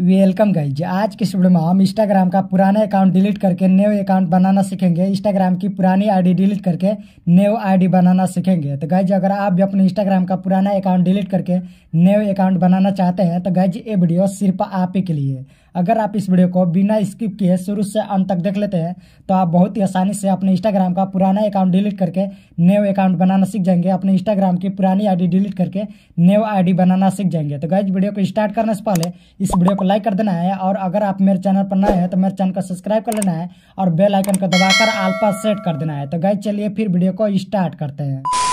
welcome guys आज के video में हम इंस्टाग्राम का पुराना अकाउंट डिलीट करके न्यू अकाउंट बनाना सीखेंगे इंस्टाग्राम की पुरानी आईडी डिलीट करके न्यू आईडी बनाना सीखेंगे तो गाइज अगर आप भी अपने इंस्टाग्राम का पुराना अकाउंट डिलीट करके न्यू अकाउंट बनाना चाहते हैं तो गाइज ये वीडियो सिर्फ आप ही के लिए अगर आप इस वीडियो को बिना स्किप किए शुरू से अंत तक देख लेते हैं तो आप बहुत ही आसानी से अपने इंस्टाग्राम का पुराना अकाउंट डिलीट करके न्यू अकाउंट बनाना सीख जाएंगे अपने इंस्टाग्राम की पुरानी आईडी डिलीट करके न्यू आईडी बनाना सीख जाएंगे तो गाइज वीडियो को स्टार्ट करने से पहले इस वीडियो को लाइक कर देना है और अगर आप मेरे चैनल पर नए हैं तो मेरे चैनल को सब्सक्राइब कर लेना है और बेल आइकन को दबाकर आल सेट कर देना है तो गाइज चलिए फिर वीडियो को स्टार्ट करते हैं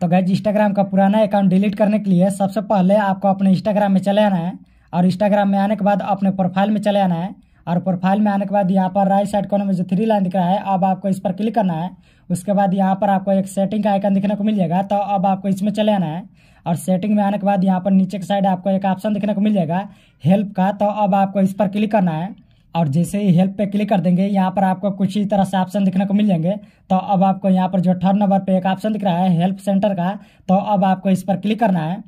तो गाइज इंस्टाग्राम का पुराना अकाउंट डिलीट करने के लिए सबसे पहले आपको अपने इंस्टाग्राम में चले आना है और इंस्टाग्राम में आने के बाद अपने प्रोफाइल में चले आना है और प्रोफाइल में आने के बाद यहाँ पर राइट साइड कोने में जो थ्री लाइन दिख रहा है अब आपको इस पर क्लिक करना है उसके बाद यहाँ पर आपको एक सेटिंग का आइकन दिखने को मिल जाएगा तो अब आपको इसमें चले आना है और सेटिंग में आने के बाद यहाँ पर नीचे के साइड आपको एक ऑप्शन दिखने को मिल जाएगा हेल्प का तो अब आपको इस पर क्लिक करना है और जैसे ही हेल्प पे क्लिक कर देंगे यहाँ पर आपको कुछ ही तरह से ऑप्शन दिखने को मिल जाएंगे तो अब आपको यहाँ पर जो थर्ड नंबर पे एक ऑप्शन दिख रहा है हेल्प सेंटर का तो अब आपको इस पर क्लिक करना है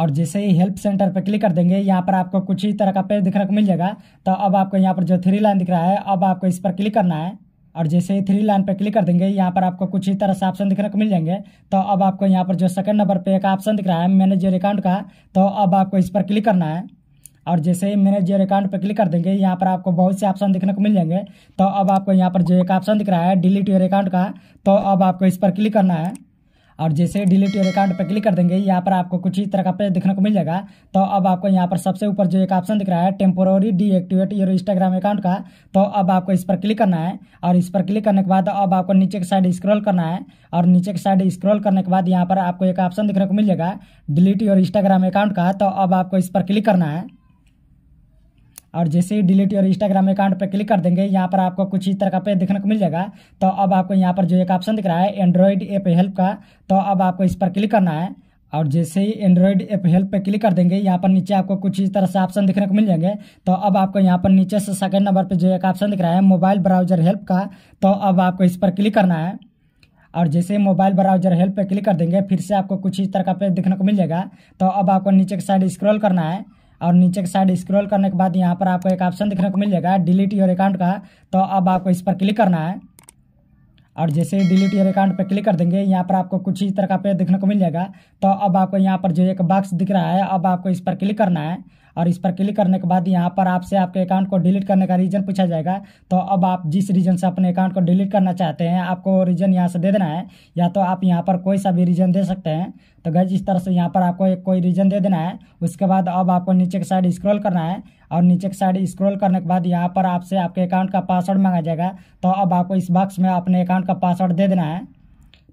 और जैसे ही हेल्प सेंटर पर क्लिक कर देंगे यहाँ पर आपको कुछ ही तरह का पेज दिखने को मिल जाएगा तो अब आपको यहाँ पर जो थ्री लाइन दिख रहा है अब आपको इस पर क्लिक करना है और जैसे ही थ्री लाइन पर क्लिक कर देंगे यहाँ पर आपको कुछ ही तरह से ऑप्शन दिखने को मिल जाएंगे तो अब आपको यहाँ पर जो सेकंड नंबर पे एक ऑप्शन दिख रहा है मैनेजर अकाउंट का तो अब आपको इस पर क्लिक करना है और जैसे ही मैनेजर अकाउंट पर क्लिक कर देंगे यहाँ पर आपको बहुत से ऑप्शन दिखने को मिल जाएंगे तो अब आपको यहाँ पर जो एक ऑप्शन दिख रहा है डिलीट योर अकाउंट का तो अब आपको इस पर क्लिक करना है और जैसे डिलीट योर अकाउंट पर क्लिक कर देंगे यहाँ पर आपको कुछ ही तरह का पेज देखने को मिल जाएगा तो अब आपको यहाँ पर सबसे ऊपर जो एक ऑप्शन दिख रहा है temporary deactivate your Instagram account का तो अब आपको इस पर क्लिक करना है और इस पर क्लिक करने के बाद अब आपको नीचे के साइड स्क्रॉल करना है और नीचे के साइड स्क्रॉल करने के बाद यहाँ पर आपको एक ऑप्शन देखने को मिल जाएगा डिलीट योर इंस्टाग्राम अकाउंट का तो अब आपको इस पर क्लिक करना है और जैसे ही डिलीट और इंस्टाग्राम अकाउंट पर क्लिक कर देंगे यहाँ पर आपको कुछ इस तरह का पेज देखने को मिल जाएगा तो अब आपको यहाँ पर जो एक ऑप्शन दिख रहा है एंड्रॉयड ऐप हेल्प का तो अब आपको इस पर क्लिक करना है और जैसे ही एंड्रॉयड ऐप हेल्प पे क्लिक कर देंगे यहाँ पर नीचे आपको कुछ इस तरह से ऑप्शन दिखने को मिल जाएंगे तो अब आपको यहाँ पर नीचे से सेकंड नंबर पे जो एक ऑप्शन दिख रहा है मोबाइल ब्राउजर हेल्प का तो अब आपको इस पर क्लिक करना है और जैसे ही मोबाइल ब्राउजर हेल्प पे क्लिक कर देंगे फिर से आपको कुछ इस तरह का पेज देखने को मिल जाएगा तो अब आपको नीचे के साइड स्क्रॉल करना है और नीचे के साइड स्क्रॉल करने के बाद यहाँ पर आपको एक ऑप्शन देखने को मिल जाएगा डिलीट योर अकाउंट का तो अब आपको इस पर क्लिक करना है और जैसे ही डिलीट योर अकाउंट पर क्लिक कर देंगे यहाँ पर आपको कुछ इस तरह का पेज देखने को मिल जाएगा तो अब आपको यहाँ पर जो एक बॉक्स दिख रहा है अब आपको इस पर क्लिक करना है और इस पर क्लिक करने के बाद यहाँ पर आपसे आपके अकाउंट को डिलीट करने का रीज़न पूछा जाएगा तो अब आप जिस रीज़न से अपने अकाउंट को डिलीट करना चाहते हैं आपको रीज़न यहाँ से दे देना है या तो आप यहाँ पर कोई सा भी रीज़न दे सकते हैं तो गज इस तरह से यहाँ पर आपको एक कोई रीज़न दे देना है उसके बाद अब आपको नीचे के साइड स्क्रॉल करना है और नीचे के साइड स्क्रॉल करने के बाद यहाँ पर आपसे आपके अकाउंट का पासवर्ड मांगा जाएगा तो अब आपको इस बॉक्स में अपने अकाउंट का पासवर्ड दे देना है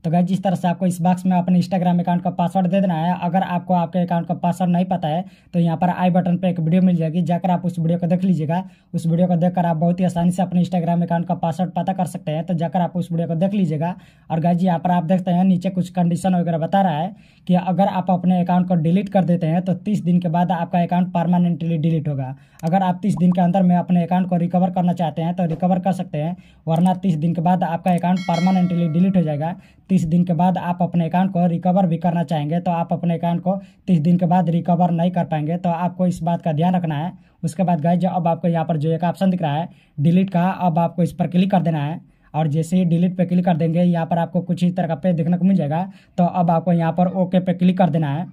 तो गैज जिस तरह से आपको इस बॉक्स में अपने इंस्टाग्राम अकाउंट का पासवर्ड दे देना है अगर आपको आपके अकाउंट का पासवर्ड नहीं पता है तो यहाँ पर आई बटन पर एक वीडियो मिल जाएगी जाकर आप उस वीडियो को देख लीजिएगा उस वीडियो को देखकर आप बहुत ही आसानी से अपने इंस्टाग्राम अकाउंट का पासवर्ड पता कर सकते हैं तो जाकर आप उस वीडियो को देख लीजिएगा और गैज यहाँ पर आप देखते हैं नीचे कुछ कंडीशन वगैरह बता रहा है कि अगर आप अपने अकाउंट को डिलीट कर देते हैं तो तीस दिन के बाद आपका अकाउंट परमानेंटली डिलीट होगा अगर आप तीस दिन के अंदर में अपने अकाउंट को रिकवर करना चाहते हैं तो रिकवर कर सकते हैं वरना तीस दिन के बाद आपका अकाउंट परमानेंटली डिलीट हो जाएगा तीस दिन के बाद आप अपने अकाउंट को रिकवर भी करना चाहेंगे तो आप अपने अकाउंट को तीस दिन के बाद रिकवर नहीं कर पाएंगे तो आपको इस बात का ध्यान रखना है उसके बाद गए अब आपको यहाँ पर जो एक ऑप्शन दिख रहा है डिलीट का अब आपको इस पर क्लिक कर देना है और जैसे ही डिलीट पे क्लिक कर देंगे यहाँ पर आपको कुछ इस तरह का पेज देखने को मिल जाएगा तो अब आपको यहाँ पर ओके पे क्लिक कर देना है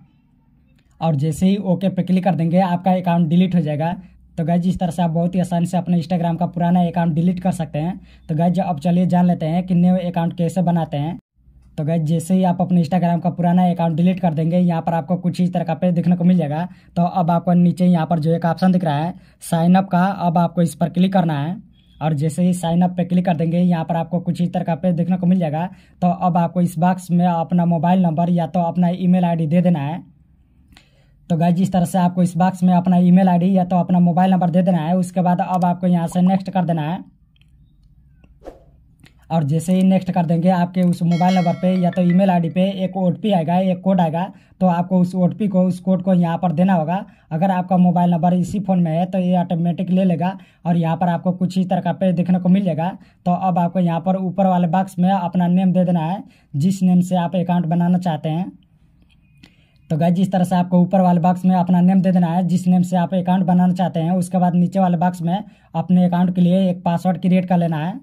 और जैसे ही ओके पे क्लिक कर देंगे आपका अकाउंट डिलीट हो जाएगा तो गैज इस तरह से आप बहुत ही आसानी से अपने इंस्टाग्राम का पुराना अकाउंट डिलीट कर सकते हैं तो गैज अब चलिए जान लेते हैं कि न्यू अकाउंट कैसे बनाते हैं तो गैस जैसे ही आप अपने इंस्टाग्राम का पुराना अकाउंट डिलीट कर देंगे यहाँ पर आपको कुछ इस तरह का पेज देखने को मिल जाएगा तो अब आपको नीचे यहाँ पर जो एक ऑप्शन दिख रहा है साइनअप का अब आपको इस पर क्लिक करना है और जैसे ही साइन अप पे क्लिक कर देंगे यहाँ पर आपको कुछ इस तरह का पेज देखने को मिल जाएगा तो अब आपको इस बॉक्स में अपना मोबाइल नंबर या तो अपना ई मेल दे देना है तो गाइज इस तरह से आपको इस बॉक्स में अपना ईमेल आईडी या तो अपना मोबाइल नंबर दे देना है उसके बाद अब आपको यहाँ से नेक्स्ट कर देना है और जैसे ही नेक्स्ट कर देंगे आपके उस मोबाइल नंबर पे या तो ईमेल आईडी पे एक ओ आएगा एक कोड आएगा तो आपको उस ओ को उस कोड को यहाँ पर देना होगा अगर आपका मोबाइल नंबर इसी फ़ोन में है तो ये ऑटोमेटिक ले लेगा और यहाँ पर आपको कुछ ही तरह का पेज देखने को मिल जाएगा तो अब आपको यहाँ पर ऊपर वाले बॉक्स में अपना नेम दे देना है जिस नेम से आप अकाउंट बनाना चाहते हैं तो गाय जिस तरह से आपको ऊपर वाले बॉक्स में अपना नेम दे देना है जिस नेम से आप अकाउंट बनाना चाहते हैं उसके बाद नीचे वाले बॉक्स में अपने अकाउंट के लिए एक पासवर्ड क्रिएट कर लेना है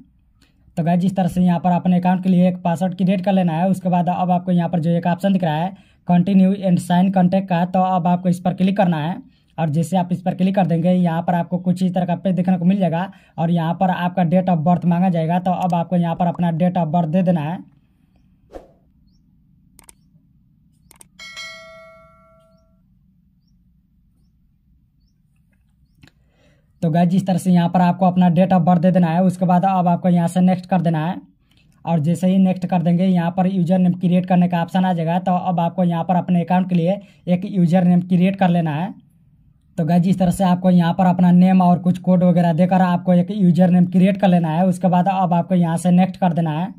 तो गैज जिस तरह से यहाँ पर अपने अकाउंट के लिए एक पासवर्ड क्रिएट कर लेना है उसके बाद अब आपको यहाँ पर जो एक ऑप्शन दिख रहा है कंटिन्यू एंड साइन कॉन्टैक्ट का तो अब आपको इस पर क्लिक करना है और जैसे आप इस पर क्लिक कर देंगे यहाँ पर आपको कुछ इस तरह का पेज देखने को मिल जाएगा और यहाँ पर आपका डेट ऑफ बर्थ मांगा जाएगा तो अब आपको यहाँ पर अपना डेट ऑफ बर्थ दे देना है तो गाय जिस तरह से यहाँ पर आपको अपना डेट ऑफ बर्थ दे देना है उसके बाद अब आपको यहाँ से नेक्स्ट कर देना है और जैसे ही नेक्स्ट कर देंगे यहाँ पर यूजर नेम क्रिएट करने का ऑप्शन आ जाएगा तो अब आपको यहाँ पर अपने अकाउंट के लिए एक यूजर नेम क्रिएट कर लेना है तो गाय जिस तरह से आपको यहाँ पर अपना नेम और कुछ कोड वगैरह देकर आपको एक यूजर नेम क्रिएट कर लेना है उसके बाद अब आपको यहाँ से नेक्स्ट कर देना है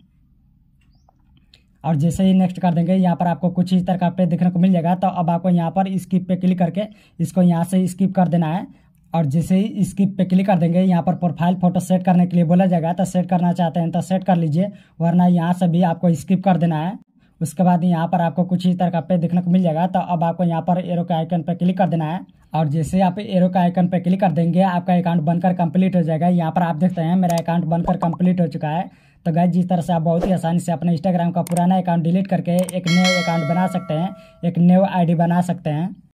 और जैसे ही नेक्स्ट कर देंगे यहाँ पर आपको कुछ इस तरह का पेज देखने को मिल जाएगा तो अब आपको यहाँ पर स्किप पे क्लिक करके इसको यहाँ से स्किप कर देना है और जैसे ही इसकी पे क्लिक कर देंगे यहाँ पर प्रोफाइल फोटो सेट करने के लिए बोला जाएगा तो सेट करना चाहते हैं तो सेट कर लीजिए वरना यहाँ से भी आपको स्किप कर देना है उसके बाद यहाँ पर आपको कुछ ही तरह का पे देखने को मिल जाएगा तो अब आपको यहाँ पर एरो के आइकन पर क्लिक कर देना है और जैसे आप एरो का आइकन पर क्लिक कर देंगे आपका अकाउंट बनकर कंप्लीट हो जाएगा यहाँ पर आप देखते हैं मेरा अकाउंट बनकर कंप्लीट हो चुका है तो गाय जिस तरह से आप बहुत ही आसानी से अपने इंस्टाग्राम का पुराना अकाउंट डिलीट करके एक नया अकाउंट बना सकते हैं एक न्यू आईडी बना सकते हैं